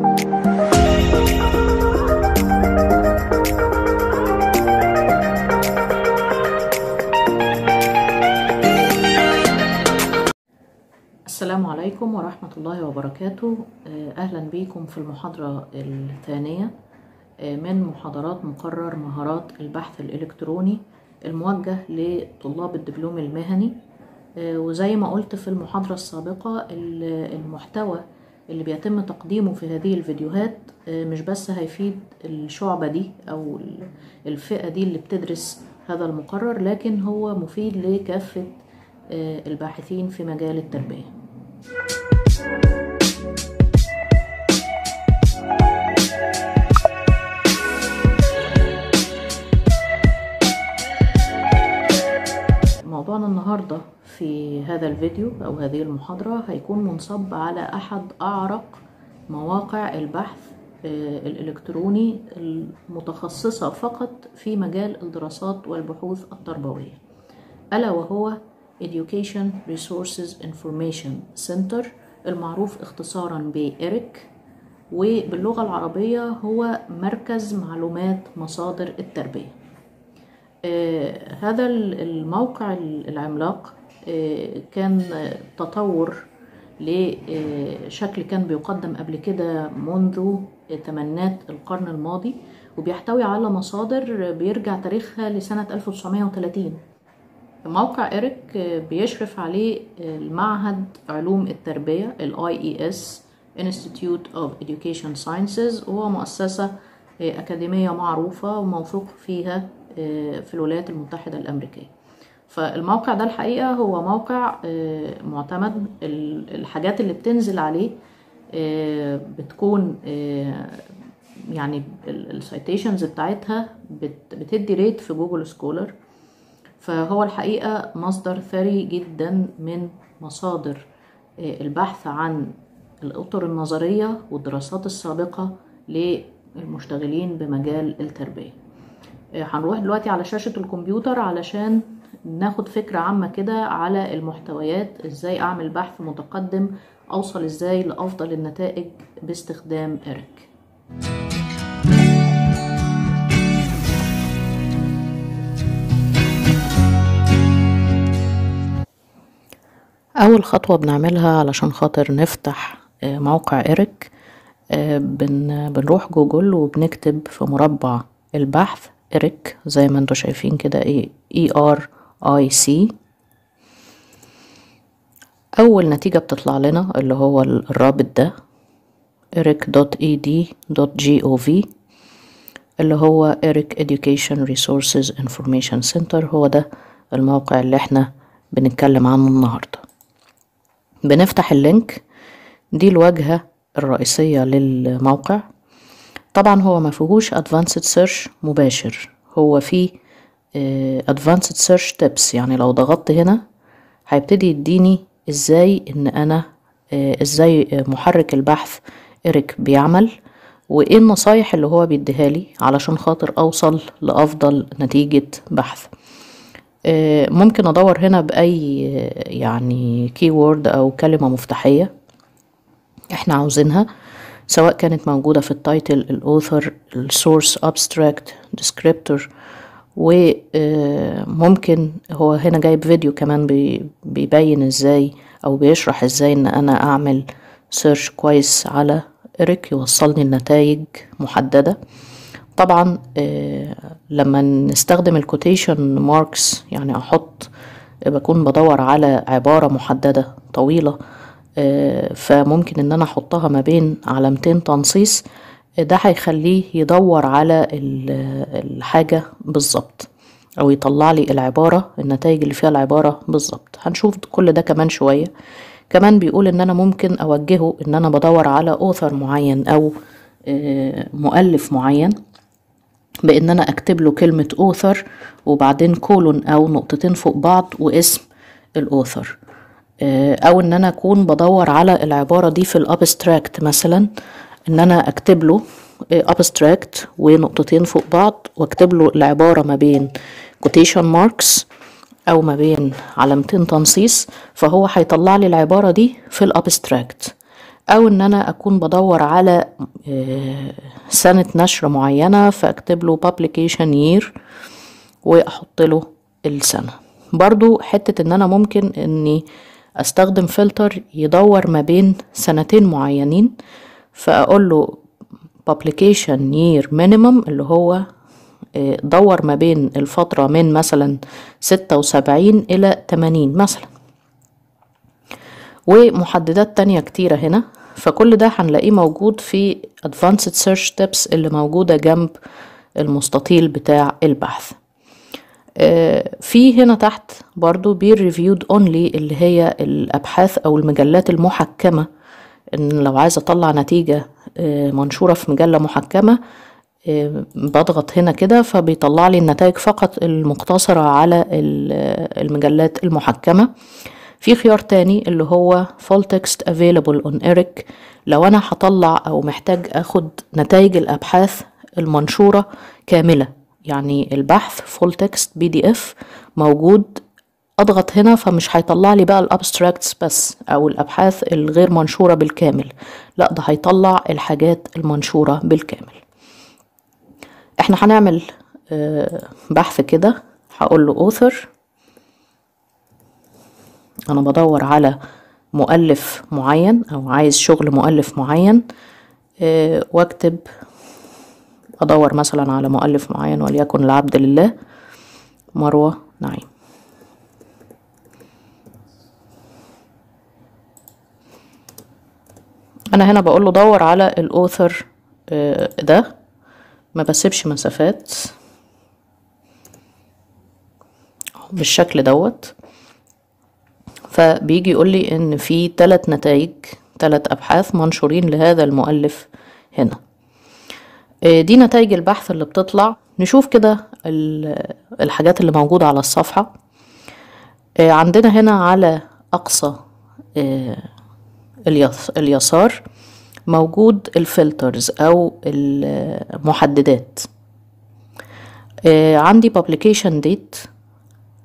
السلام عليكم ورحمة الله وبركاته آه، أهلا بكم في المحاضرة الثانية آه، من محاضرات مقرر مهارات البحث الإلكتروني الموجه لطلاب الدبلوم المهني آه، وزي ما قلت في المحاضرة السابقة المحتوى اللي بيتم تقديمه في هذه الفيديوهات آه، مش بس هيفيد الشعبة دي أو الفئة دي اللي بتدرس هذا المقرر لكن هو مفيد لكافة آه، الباحثين في مجال التربية موضوعنا النهاردة في هذا الفيديو أو هذه المحاضرة هيكون منصب على أحد أعرق مواقع البحث آه، الإلكتروني المتخصصة فقط في مجال الدراسات والبحوث التربوية ألا وهو Education Resources Information Center المعروف اختصارا بإيريك وباللغة العربية هو مركز معلومات مصادر التربية آه، هذا الموقع العملاق آه، كان تطور لشكل آه، كان بيقدم قبل كده منذ ثمانينات القرن الماضي وبيحتوي على مصادر بيرجع تاريخها لسنة 1930 موقع إيريك بيشرف عليه المعهد علوم التربية الـ IES Institute of Education Sciences وهو مؤسسة أكاديمية معروفة وموثوق فيها آه، في الولايات المتحدة الأمريكية فالموقع ده الحقيقة هو موقع آه، معتمد الحاجات اللي بتنزل عليه آه، بتكون يعني السيتيشنز بتاعتها بتدي ريت في جوجل سكولر فهو الحقيقة مصدر ثري جدا من مصادر البحث عن الأطر النظرية والدراسات السابقة للمشتغلين بمجال التربية آه، هنروح دلوقتي على شاشة الكمبيوتر علشان ناخد فكرة عامة كده على المحتويات ازاي اعمل بحث متقدم اوصل ازاي لافضل النتائج باستخدام ارك اول خطوة بنعملها علشان خاطر نفتح آه، موقع ايريك آه، بنروح جوجل وبنكتب في مربع البحث إريك زي ما انتوا شايفين كده ايه اي ار اي سي اول نتيجة بتطلع لنا اللي هو الرابط ده إريك دوت اي دي دوت جي او في اللي هو إريك education resources information center هو ده الموقع اللي احنا بنتكلم عنه النهاردة بنفتح اللينك دي الواجهة الرئيسية للموقع طبعا هو ما فيهوش ادفانسد سيرش مباشر هو فيه ادفانسد سيرش تيبس يعني لو ضغطت هنا هيبتدي يديني ازاي ان انا آه، ازاي محرك البحث اريك بيعمل وايه النصايح اللي هو بيديها لي علشان خاطر اوصل لافضل نتيجة بحث آه، ممكن ادور هنا باي آه، يعني كيورد او كلمة مفتاحية احنا عاوزينها سواء كانت موجودة في التايتل الأوثر السورس أبستراكت ديسكريبتور وممكن هو هنا جايب فيديو كمان بيبين ازاي او بيشرح ازاي ان انا اعمل سيرش كويس على إريك يوصلني لنتائج محددة طبعا آه، لما نستخدم الكوتيشن ماركس يعني احط بكون بدور على عبارة محددة طويلة آه، فممكن ان انا احطها ما بين علامتين تنصيص ده هيخليه يدور على الحاجة بالظبط او يطلع لي العبارة النتائج اللي فيها العبارة بالظبط هنشوف كل ده كمان شوية كمان بيقول ان انا ممكن اوجهه ان انا بدور على اوثر معين او آه، مؤلف معين بان انا اكتب له كلمة اوثر وبعدين كولون او نقطتين فوق بعض واسم الاوثر آه، او ان انا اكون بدور على العبارة دي في الابستراكت مثلا ان انا اكتب له آه، ابستراكت ونقطتين فوق بعض واكتب له العبارة ما بين كوتيشن ماركس او ما بين علامتين تنصيص فهو هيطلع لي العبارة دي في الابستراكت او ان انا اكون بدور على آه، سنة نشر معينة فاكتب له publication year واحط له السنة برضو حتة ان انا ممكن اني استخدم فلتر يدور ما بين سنتين معينين فاقول له publication year minimum اللي هو آه، دور ما بين الفترة من مثلا ستة وسبعين إلى تمانين مثلا ومحددات تانية كتيرة هنا فكل ده هنلاقيه موجود في Advanced Search Tips اللي موجودة جنب المستطيل بتاع البحث آه، في هنا تحت برضو بير ريفيود اونلي اللي هي الابحاث او المجلات المحكمه ان لو عايزه اطلع نتيجه آه، منشوره في مجله محكمه آه، بضغط هنا كده فبيطلع لي النتائج فقط المقتصره على المجلات المحكمه في خيار تاني اللي هو full text available on ERIC لو أنا هطلع أو محتاج أخد نتائج الأبحاث المنشورة كاملة يعني البحث فول تكست بي دي اف موجود اضغط هنا فمش هيطلع لي بقى الابستراكتس بس او الابحاث الغير منشوره بالكامل لا ده هيطلع الحاجات المنشوره بالكامل احنا هنعمل آه، بحث كده هقول له اوثر انا بدور على مؤلف معين او عايز شغل مؤلف معين آه، واكتب ادور مثلا على مؤلف معين وليكن العبد لله مروة نعيم انا هنا بقول له دور على الاوثر آه، ده ما بسيبش مسافات بالشكل دوت فبيجي يقول لي ان في ثلاث نتائج ثلاث ابحاث منشورين لهذا المؤلف هنا آه، دي نتائج البحث اللي بتطلع نشوف كده الحاجات اللي موجودة على الصفحة آه، عندنا هنا على أقصى آه، اليسار موجود الفلترز أو المحددات عندي publication date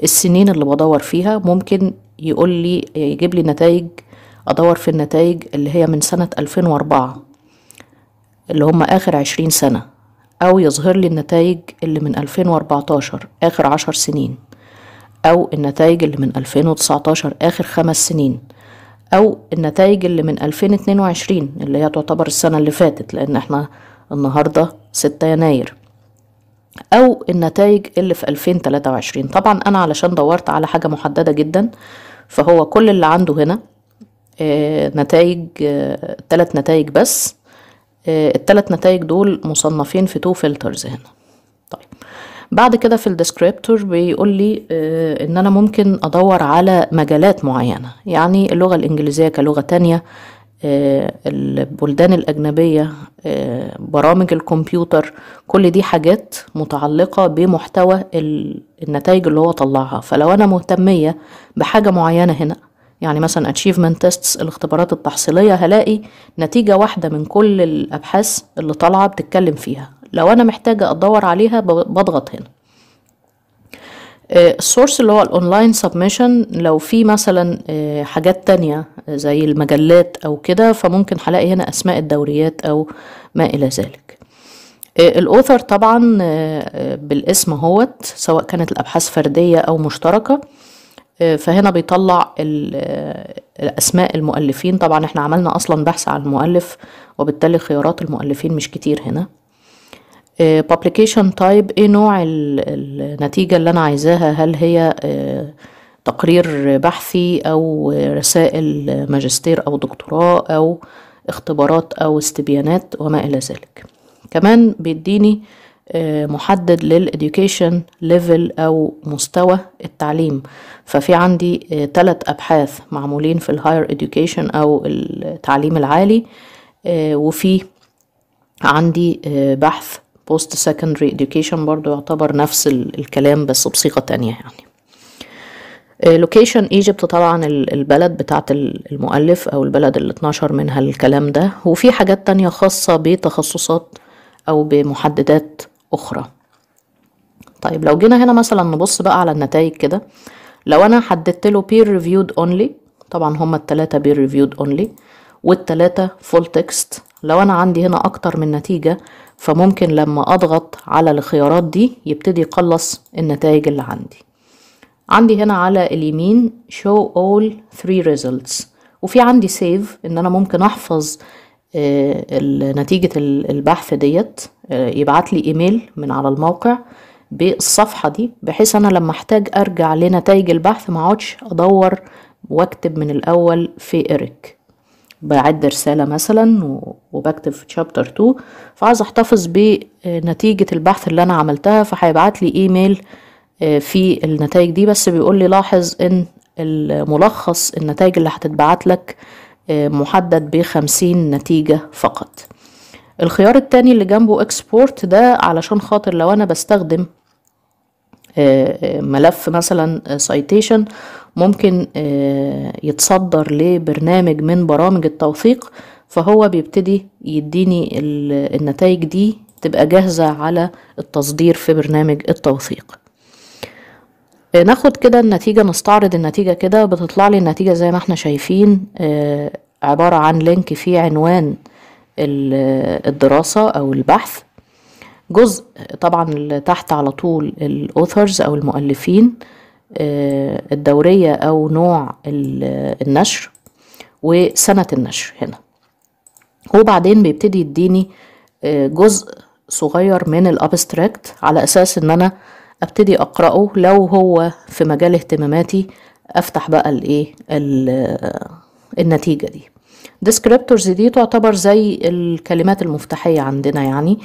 السنين اللي بدور فيها ممكن يقول لي يجيب لي نتائج أدور في النتائج اللي هي من سنة 2004 اللي هم آخر عشرين سنة أو يظهر لي النتائج اللي من 2014 آخر عشر سنين أو النتائج اللي من 2019 آخر خمس سنين أو النتائج اللي من 2022 اللي هي تعتبر السنة اللي فاتت لأن احنا النهاردة 6 يناير أو النتائج اللي في 2023 طبعا أنا علشان دورت على حاجة محددة جدا فهو كل اللي عنده هنا آه، نتائج ثلاث آه، نتائج بس الثلاث نتائج دول مصنفين في تو فلترز هنا طيب بعد كده في الديسكريبتور بيقول لي آه، ان انا ممكن ادور على مجالات معينه يعني اللغه الانجليزيه كلغه تانية آه، البلدان الاجنبيه آه، برامج الكمبيوتر كل دي حاجات متعلقه بمحتوى النتائج اللي هو طلعها فلو انا مهتميه بحاجه معينه هنا يعني مثلا achievement tests الاختبارات التحصيلية هلاقي نتيجة واحدة من كل الأبحاث اللي طالعة بتتكلم فيها لو أنا محتاجة أدور عليها بضغط هنا السورس آه، اللي هو الاونلاين سبمشن لو في مثلا آه، حاجات تانية آه، زي المجلات او كده فممكن هلاقي هنا اسماء الدوريات او ما الى ذلك الاوثر طبعا بالاسم هوت سواء كانت الابحاث فردية او مشتركة آه، فهنا بيطلع آه، اسماء المؤلفين طبعا احنا عملنا اصلا بحث عن المؤلف وبالتالي خيارات المؤلفين مش كتير هنا آه، publication type ايه نوع النتيجة اللي انا عايزاها هل هي تقرير بحثي او رسائل ماجستير او دكتوراه او اختبارات او استبيانات وما الى ذلك كمان بيديني آه، محدد للإديوكيشن ليفل أو مستوى التعليم ففي عندي ثلاث آه، أبحاث معمولين في الهاير إديوكيشن أو التعليم العالي آه، وفي عندي بحث بوست سكندري إديوكيشن برضو يعتبر نفس الكلام بس بصيغة تانية يعني لوكيشن ايجيبت طبعا البلد بتاعت المؤلف او البلد ال 12 منها الكلام ده وفي حاجات تانية خاصة بتخصصات او بمحددات أخرى طيب لو جينا هنا مثلا نبص بقى على النتائج كده لو أنا حددت له peer reviewed only طبعا هما التلاتة peer reviewed only والتلاتة full text لو أنا عندي هنا أكتر من نتيجة فممكن لما أضغط على الخيارات دي يبتدي يقلص النتائج اللي عندي عندي هنا على اليمين show all three results وفي عندي save ان انا ممكن احفظ آه، نتيجة البحث ديت آه، يبعت لي ايميل من على الموقع بالصفحة دي بحيث انا لما احتاج ارجع لنتائج البحث ما اقعدش ادور واكتب من الاول في اريك بعد رسالة مثلا وبكتب في تشابتر 2 فعايز احتفظ بنتيجة البحث اللي انا عملتها فهيبعت لي ايميل آه، في النتائج دي بس بيقول لي لاحظ ان ملخص النتائج اللي هتتبعت لك محدد بخمسين نتيجة فقط الخيار التاني اللي جنبه اكسبورت ده علشان خاطر لو انا بستخدم آه، آه، ملف مثلا citation ممكن آه، يتصدر لبرنامج من برامج التوثيق فهو بيبتدي يديني النتائج دي تبقى جاهزة على التصدير في برنامج التوثيق ناخد كده النتيجة نستعرض النتيجة كده بتطلع لي النتيجة زي ما احنا شايفين آه، عبارة عن لينك فيه عنوان الدراسة أو البحث جزء طبعا تحت على طول الأوثرز أو المؤلفين آه، الدورية أو نوع النشر وسنة النشر هنا وبعدين بيبتدي يديني آه، جزء صغير من الابستراكت على أساس إن أنا ابتدي اقراه لو هو في مجال اهتماماتي افتح بقى الايه النتيجه دي ديسكريبتورز دي تعتبر زي الكلمات المفتاحيه عندنا يعني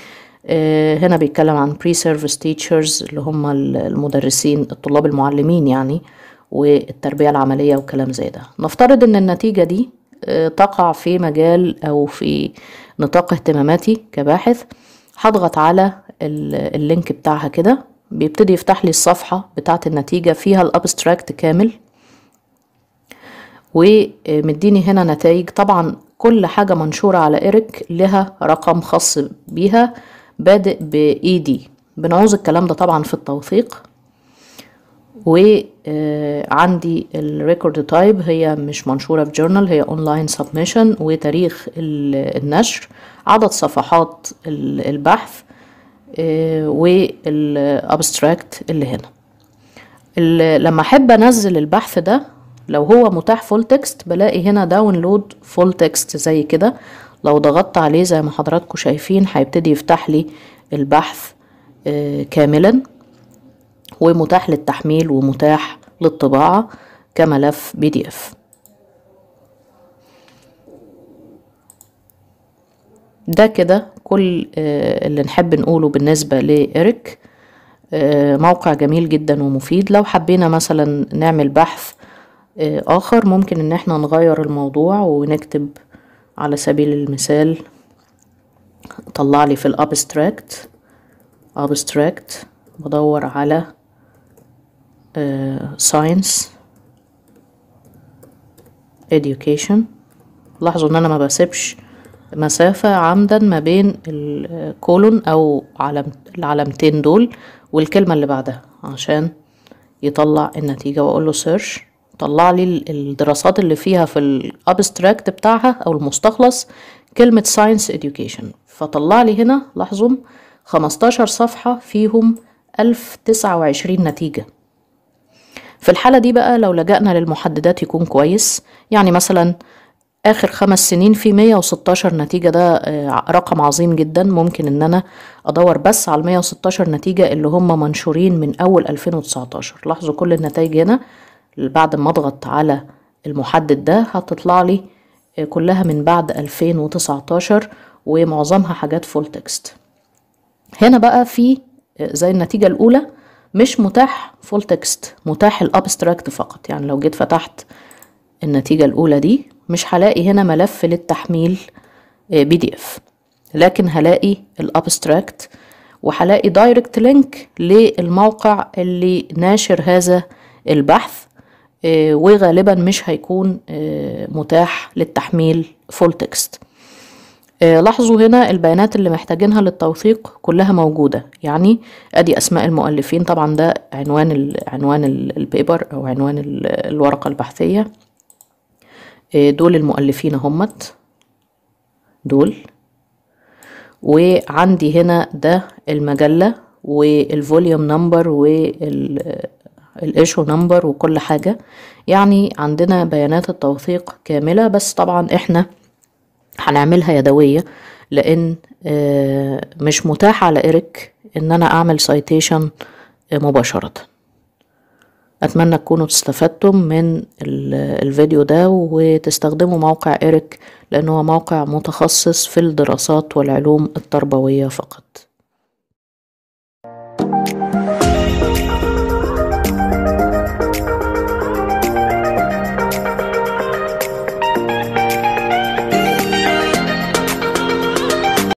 آه، هنا بيتكلم عن بري سيرفيس تيتشرز اللي هم المدرسين الطلاب المعلمين يعني والتربية العملية وكلام زي ده نفترض ان النتيجة دي آه، تقع في مجال او في نطاق اهتماماتي كباحث هضغط على اللينك بتاعها كده بيبتدي يفتح لي الصفحة بتاعة النتيجة فيها الابستراكت كامل ومديني هنا نتائج طبعا كل حاجة منشورة على إيريك لها رقم خاص بيها بادئ بإي دي e بنعوز الكلام ده طبعا في التوثيق وعندي آه، الريكورد تايب هي مش منشورة في جورنال هي اونلاين سبميشن وتاريخ النشر عدد صفحات البحث آه، والابستراكت اللي هنا اللي لما احب انزل البحث ده لو هو متاح فول تكست بلاقي هنا داونلود فول تكست زي كده لو ضغطت عليه زي ما حضراتكم شايفين هيبتدي يفتح لي البحث آه، كاملا ومتاح للتحميل ومتاح للطباعة كملف بي دي اف ده كده كل آه، اللي نحب نقوله بالنسبة لإيريك آه، موقع جميل جدا ومفيد لو حبينا مثلا نعمل بحث آه، آخر ممكن إن احنا نغير الموضوع ونكتب على سبيل المثال طلع لي في الابستراكت abstract بدور على ساينس education لاحظوا ان انا ما بسيبش مسافة عمدا ما بين الكولون أو علم العلامتين دول والكلمة اللي بعدها عشان يطلع النتيجة وأقول له سيرش طلع لي الدراسات اللي فيها في الابستراكت بتاعها أو المستخلص كلمة ساينس education فطلع لي هنا لاحظوا 15 صفحة فيهم 1029 نتيجة في الحالة دي بقى لو لجأنا للمحددات يكون كويس يعني مثلا اخر خمس سنين في 116 نتيجة ده آه، رقم عظيم جدا ممكن ان انا ادور بس على 116 نتيجة اللي هم منشورين من اول 2019 لاحظوا كل النتائج هنا بعد ما اضغط على المحدد ده هتطلع لي آه، كلها من بعد 2019 ومعظمها حاجات فول تكست هنا بقى في آه، زي النتيجة الاولى مش متاح فول تكست متاح الابستراكت فقط يعني لو جيت فتحت النتيجة الاولى دي مش هلاقي هنا ملف للتحميل بي دي اف لكن هلاقي الابستراكت وهلاقي دايركت لينك للموقع اللي ناشر هذا البحث آه، وغالبا مش هيكون آه، متاح للتحميل فول تكست آه، لاحظوا هنا البيانات اللي محتاجينها للتوثيق كلها موجودة يعني ادي اسماء المؤلفين طبعا ده عنوان عنوان البيبر او عنوان الورقة البحثية إيه، دول المؤلفين همت دول وعندي هنا ده المجلة والفوليوم نمبر والايشو نمبر وكل حاجة يعني عندنا بيانات التوثيق كاملة بس طبعا احنا هنعملها يدوية لان آه، مش متاح على إيريك ان انا اعمل سايتيشن مباشرة أتمنى تكونوا استفدتم من الفيديو ده وتستخدموا موقع إيريك لأنه موقع متخصص في الدراسات والعلوم التربوية فقط